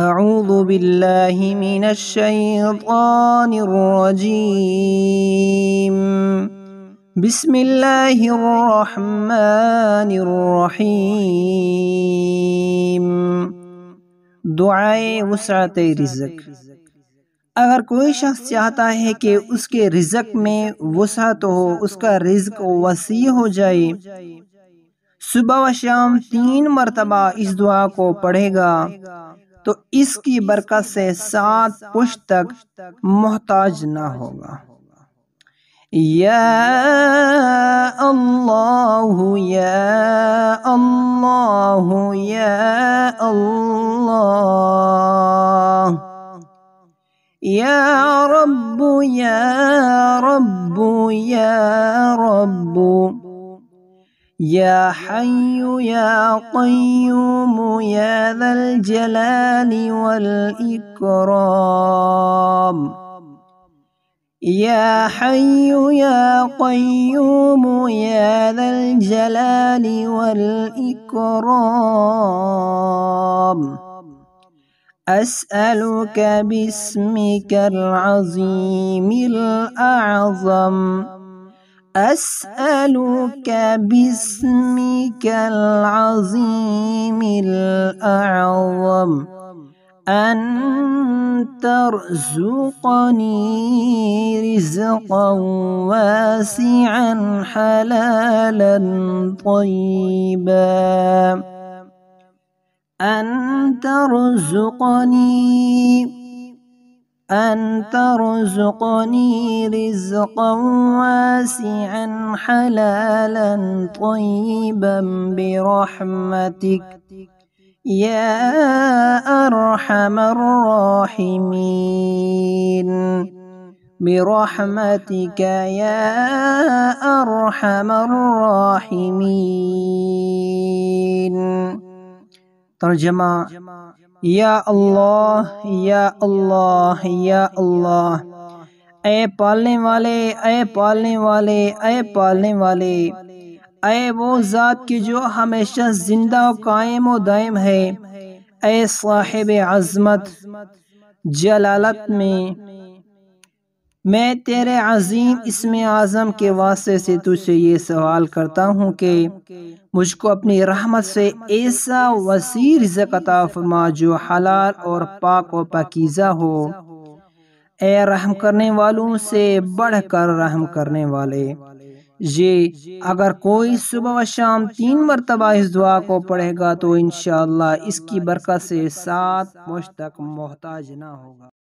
اعوذ باللہ من الشیطان الرجیم بسم اللہ الرحمن الرحیم دعائے وسعت رزق اگر کوئی شخص چاہتا ہے کہ اس کے رزق میں وسعت ہو اس کا رزق وسیع ہو جائے صبح و شام تین مرتبہ اس دعا کو پڑھے گا تو اس کی برکت سے سات پشت تک محتاج نہ ہوگا یا اللہ یا اللہ یا اللہ یا رب یا رب یا يا حي يا قيوم يا ذا الجلال والإكرام يا حي يا قيوم يا ذا الجلال والإكرام أسألك باسمك العظيم الأعظم أسألك باسمك العظيم الأعظم أن ترزقني رزقا واسعا حلالا طيبا أن ترزقني أن ترزقني رزقا واسعا حلالا طيبا برحمتك يا أرحم الراحمين برحمتك يا أرحم الراحمين ترجمة یا اللہ یا اللہ یا اللہ اے پالنے والے اے پالنے والے اے پالنے والے اے وہ ذات کی جو ہمیشہ زندہ و قائم و دائم ہے اے صاحب عظمت جلالت میں میں تیرے عظیم اسم اعظم کے واسطے سے سے یہ سوال کرتا ہوں کہ مجھ کو اپنی رحمت سے ایسا وسیع رزق عطا فرما جو حلال اور پاک و پاکیزہ ہو اے رحم کرنے والوں سے بڑھ کر رحم کرنے والے جی اگر کوئی صبح و شام تین مرتبہ اس دعا کو پڑھے گا تو انشاءاللہ اس کی برکت سے سات مجھ تک محتاج نہ ہوگا